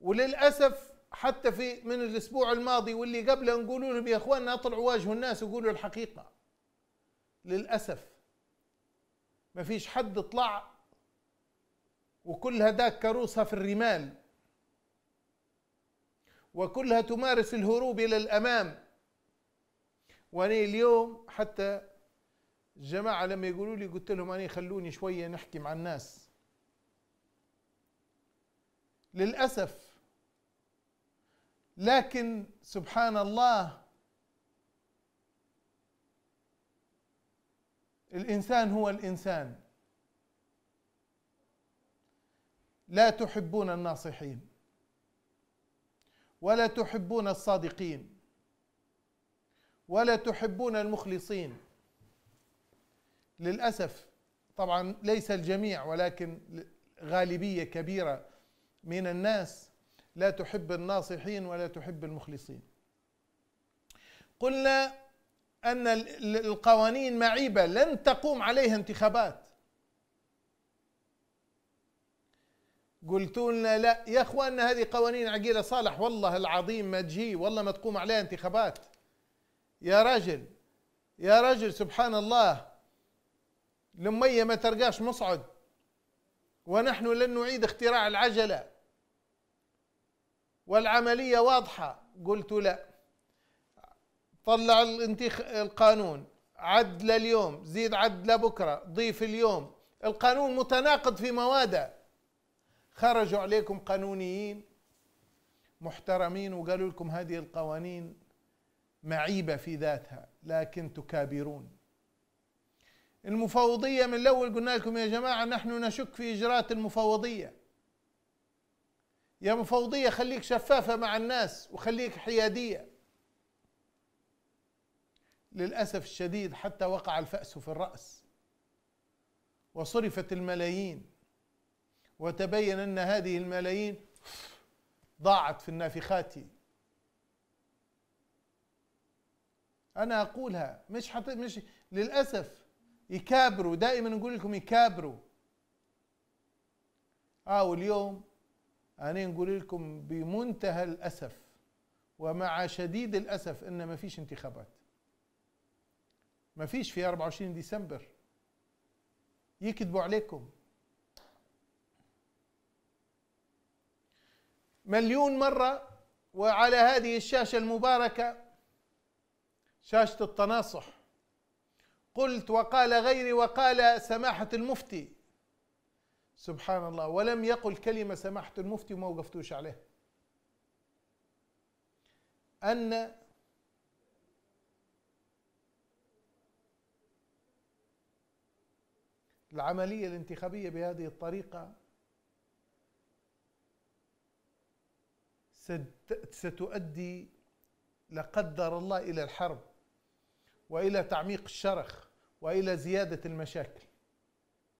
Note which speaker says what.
Speaker 1: وللاسف حتى في من الاسبوع الماضي واللي قبله نقول لهم يا اخواننا اطلعوا واجهوا الناس وقولوا الحقيقه للاسف ما فيش حد طلع وكل هداك كروسها في الرمال وكلها تمارس الهروب الى الامام وانا اليوم حتى الجماعه لما يقولوا لي قلت لهم انا خلوني شويه نحكي مع الناس للاسف لكن سبحان الله الانسان هو الانسان لا تحبون الناصحين ولا تحبون الصادقين ولا تحبون المخلصين للاسف طبعا ليس الجميع ولكن غالبيه كبيره من الناس لا تحب الناصحين ولا تحب المخلصين قلنا أن القوانين معيبة لن تقوم عليها انتخابات قلتوا لنا لا يا اخواننا هذه قوانين عقيله صالح والله العظيم ما تجي والله ما تقوم عليها انتخابات يا راجل يا راجل سبحان الله لمية ما ترقاش مصعد ونحن لن نعيد اختراع العجله والعملية واضحة قلت لا طلع الانتخ... القانون عد لليوم زيد عد لبكرة ضيف اليوم القانون متناقض في مواده خرجوا عليكم قانونيين محترمين وقالوا لكم هذه القوانين معيبة في ذاتها لكن تكابرون المفوضية من الأول قلنا لكم يا جماعة نحن نشك في إجراءات المفوضية يا مفوضية خليك شفافة مع الناس وخليك حيادية للأسف الشديد حتى وقع الفأس في الرأس وصرفت الملايين وتبين أن هذه الملايين ضاعت في النافخات أنا أقولها مش حط... مش للأسف يكابروا دائما نقول لكم يكابروا اه واليوم أنا نقول لكم بمنتهى الأسف ومع شديد الأسف أن ما فيش انتخابات ما فيش في 24 ديسمبر يكذبوا عليكم مليون مرة وعلى هذه الشاشة المباركة شاشة التناصح قلت وقال غيري وقال سماحة المفتي سبحان الله ولم يقل كلمة سماحة المفتي وما وقفتوش عليها أن العملية الانتخابية بهذه الطريقة ستؤدي لا قدر الله إلى الحرب وإلى تعميق الشرخ وإلى زيادة المشاكل